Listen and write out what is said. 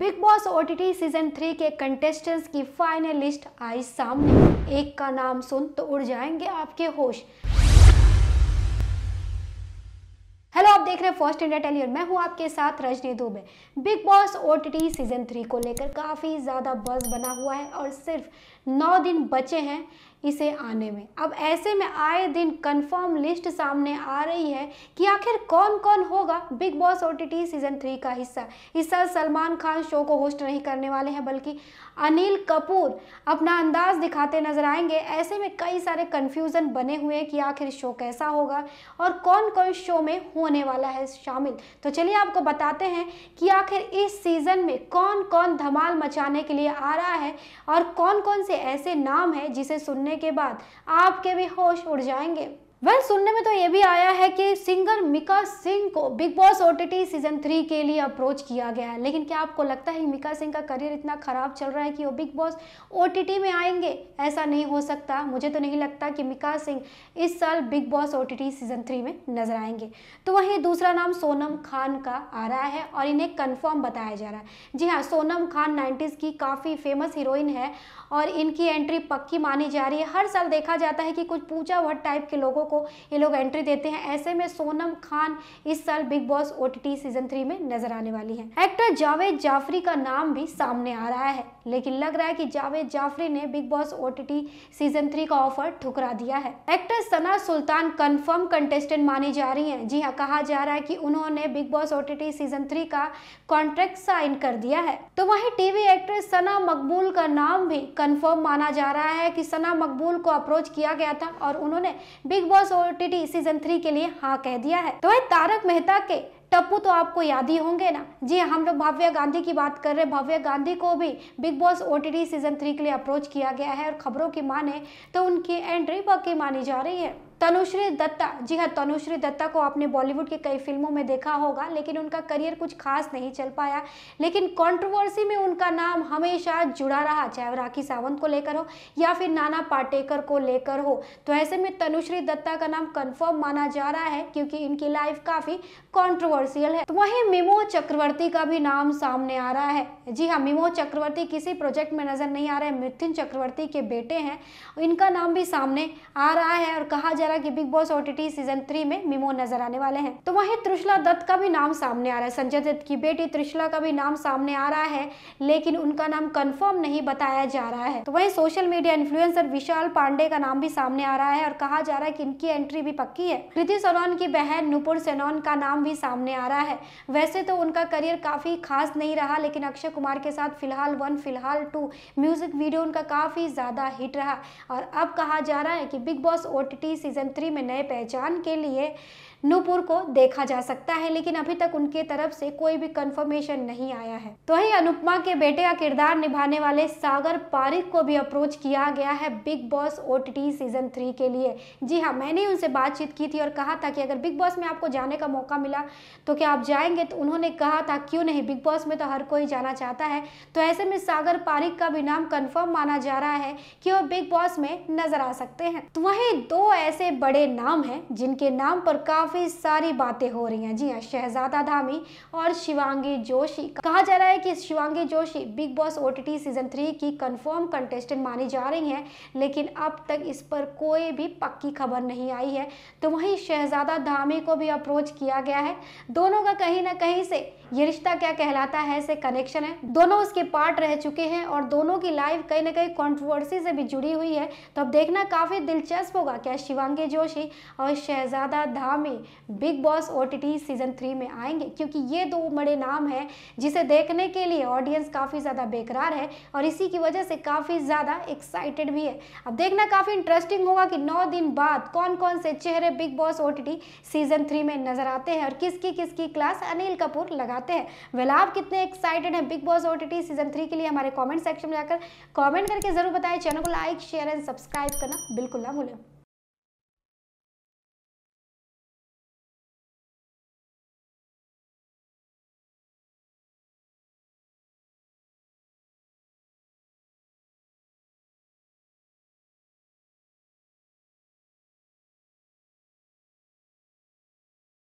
big Boss O season three के contestants की final list आई सामने एक का नाम सुन तो उड़ जाएंगे आपके होश देख रहे हैं फर्स्ट इंडिया टेली और मैं हूँ आपके साथ Rajni Dubey Bigg Boss O season three को लेकर काफ़ी ज़्यादा बस बना हुआ है और सिर्फ नौ दिन बचे हैं इसे आने में अब ऐसे में आए दिन कंफर्म लिस्ट सामने आ रही है कि आखिर कौन कौन होगा Bigg Boss O season three का हिस्सा इस साल सलमान खान शो को होस्ट नहीं करने वाले हैं बल्कि अनिल कपूर अपना अंदाज दिखाते नजर आएंगे ऐसे में कई सारे कन्फ्यूज़न बने हुए हैं कि आखिर शो कैसा होगा और कौन कौन शो में होने वाला वाला है शामिल तो चलिए आपको बताते हैं कि आखिर इस सीज़न में कौन कौन धमाल मचाने के लिए आ रहा है और कौन कौन से ऐसे नाम है जिसे सुनने के बाद आपके भी होश उड़ जाएंगे वेल well, सुनने में तो ये भी आया है कि सिंगर मिका सिंह को Bigg Boss O season three के लिए अप्रोच किया गया है लेकिन क्या आपको लगता है मिका सिंह का करियर इतना खराब चल रहा है कि वो बिग बॉस ओ में आएंगे ऐसा नहीं हो सकता मुझे तो नहीं लगता कि मिका सिंह इस साल Bigg Boss O season three में नजर आएंगे तो वहीं दूसरा नाम सोनम खान का आ रहा है और इन्हें कन्फर्म बताया जा रहा है जी हाँ सोनम खान नाइन्टीज़ की काफ़ी फेमस हीरोइन है और इनकी एंट्री पक्की मानी जा रही है हर साल देखा जाता है कि कुछ पूछा वट टाइप के लोगों को ये लोग एंट्री देते हैं ऐसे में सोनम खान इस साल Bigg Boss O season three में नजर आने वाली है एक्टर जावेद जाफरी का नाम भी सामने आ रहा है लेकिन लग रहा है कि जावेद जाफरी ने Bigg Boss O season three का ऑफर ठुकरा दिया है actor Sana Sultan confirm contestant मानी जा रही हैं जी हाँ कहा जा रहा है कि उन्होंने Bigg Boss O season three का कॉन्ट्रैक्ट साइन कर दिया है तो वहीं टीवी एक्ट्रेस सना मकबूल का नाम भी कंफर्म माना जा रहा है कि सना मकबूल को अप्रोच किया गया था और उन्होंने Bigg Boss because O T season three के लिए हाँ कह दिया है तो वह तारक मेहता के टप्पू तो आपको याद ही होंगे ना जी हाँ, हम लोग भव्या गांधी की बात कर रहे हैं भव्या गांधी को भी Bigg Boss O season three के लिए अप्रोच किया गया है और खबरों की माने तो उनकी एंट्री पक्की मानी जा रही है तनुश्री दत्ता जी हाँ तनुश्री दत्ता को आपने बॉलीवुड की कई फिल्मों में देखा होगा लेकिन उनका करियर कुछ खास नहीं चल पाया लेकिन कंट्रोवर्सी में उनका नाम हमेशा जुड़ा रहा चाहे राखी सावंत को लेकर हो या फिर नाना पाटेकर को लेकर हो तो ऐसे में तनुश्री दत्ता का नाम कन्फर्म माना जा रहा है क्योंकि इनकी लाइफ काफ़ी कॉन्ट्रोवर्सियल है तो वहीं मिमो चक्रवर्ती का भी नाम सामने आ रहा है जी हाँ मिमो चक्रवर्ती किसी प्रोजेक्ट में नज़र नहीं आ रहे मिथुन चक्रवर्ती के बेटे हैं इनका नाम भी सामने आ रहा है और कहा जा रहा तरह की Bigg Boss OTT season three में मिमो नजर आने वाले हैं तो वहीं त्रिशला दत्त का भी नाम सामने आ रहा है संजय दत्त की बेटी त्रिशला का भी नाम सामने आ रहा है लेकिन उनका नाम कन्फर्म नहीं बताया जा रहा है तो वही social media influencer Vishal Pandey का नाम भी सामने आ रहा है और कहा जा रहा है की इनकी एंट्री भी पक्की है कृति सोनौन की बहन नुपुर सेनौन का नाम भी सामने आ रहा है वैसे तो उनका करियर काफी खास नहीं रहा लेकिन अक्षय कुमार के साथ फिलहाल वन फिलहाल टू म्यूजिक वीडियो उनका काफी ज्यादा हिट रहा और अब कहा जा रहा है कि बिग बॉस ओटीटी सीजन डिसेंट्री में नए पहचान के लिए नूपुर को देखा जा सकता है लेकिन अभी तक उनके तरफ से कोई भी कंफर्मेशन नहीं आया है तो वही अनुपमा के बेटे का किरदार निभाने वाले सागर पारिक को भी अप्रोच किया गया है Bigg Boss O season three के लिए जी हाँ मैंने उनसे बातचीत की थी और कहा था कि अगर बिग बॉस में आपको जाने का मौका मिला तो क्या आप जाएंगे तो उन्होंने कहा था क्यों नहीं बिग बॉस में तो हर कोई जाना चाहता है तो ऐसे में सागर पारिक का भी नाम कन्फर्म माना जा रहा है कि वो बिग बॉस में नजर आ सकते हैं तो वही दो ऐसे बड़े नाम है जिनके नाम पर काफी काफ़ी सारी बातें हो रही हैं जी हाँ शहजादा धामी और शिवांगी जोशी कहा जा रहा है कि Shivangi Joshi Bigg Boss O season three की कन्फर्म कंटेस्टेंट मानी जा रही हैं लेकिन अब तक इस पर कोई भी पक्की खबर नहीं आई है तो वहीं शहजादा धामी को भी अप्रोच किया गया है दोनों का कहीं ना कहीं से ये रिश्ता क्या कहलाता है से कनेक्शन है दोनों उसके पार्ट रह चुके हैं और दोनों की लाइफ कहीं ना कहीं कॉन्ट्रोवर्सी से भी जुड़ी हुई है तो अब देखना काफ़ी दिलचस्प होगा क्या शिवांगी जोशी और Shehzada Dhami Bigg Boss O season three में आएंगे क्योंकि ये दो बड़े नाम है जिसे देखने के लिए ऑडियंस काफ़ी ज़्यादा बेकरार है और इसी की वजह से काफ़ी ज़्यादा एक्साइटेड भी है अब देखना काफ़ी इंटरेस्टिंग होगा कि नौ दिन बाद कौन कौन से चेहरे Bigg Boss O season three में नज़र आते हैं और किसकी किसकी क्लास अनिल कपूर लगाते करते हैं वेल आप कितने एक्साइटेड हैं Bigg Boss O season three के लिए हमारे कॉमेंट सेक्शन में जाकर कॉमेंट करके जरूर बताएं चैनल को लाइक शेयर एंड सब्सक्राइब करना बिल्कुल ना भूलें